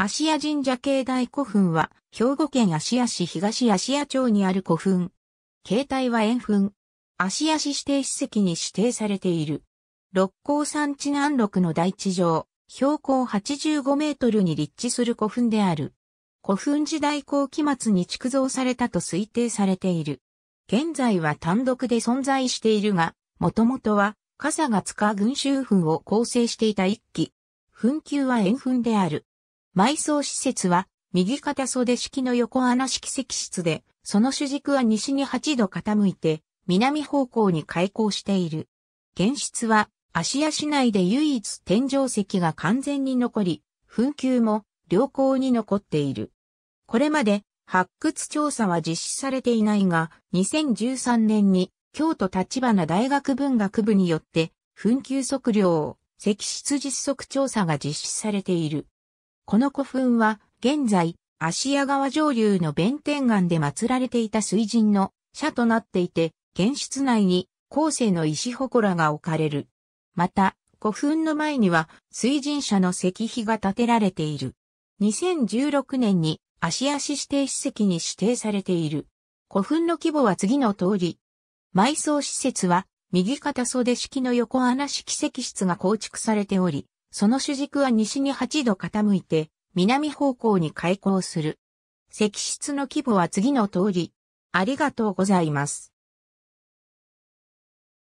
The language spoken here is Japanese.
芦屋神社境内古墳は、兵庫県芦屋市東芦屋町にある古墳。形態は円墳。芦屋市指定史跡に指定されている。六甲山地南麓の大地上、標高85メートルに立地する古墳である。古墳時代後期末に築造されたと推定されている。現在は単独で存在しているが、もともとは、笠が塚群衆墳を構成していた一基。墳丘は円墳である。埋葬施設は、右肩袖式の横穴式石室で、その主軸は西に8度傾いて、南方向に開口している。現室は、芦屋市内で唯一天井石が完全に残り、紛糾も良好に残っている。これまで発掘調査は実施されていないが、2013年に京都立花大学文学部によって、紛糾測量、石室実測調査が実施されている。この古墳は、現在、芦屋川上流の弁天岩で祀られていた水神の社となっていて、現室内に後世の石祠が置かれる。また、古墳の前には水神社の石碑が建てられている。2016年に芦屋市指定史跡に指定されている。古墳の規模は次の通り。埋葬施設は右肩袖式の横穴式石室が構築されており、その主軸は西に8度傾いて、南方向に開口する。石室の規模は次の通り。ありがとうございます。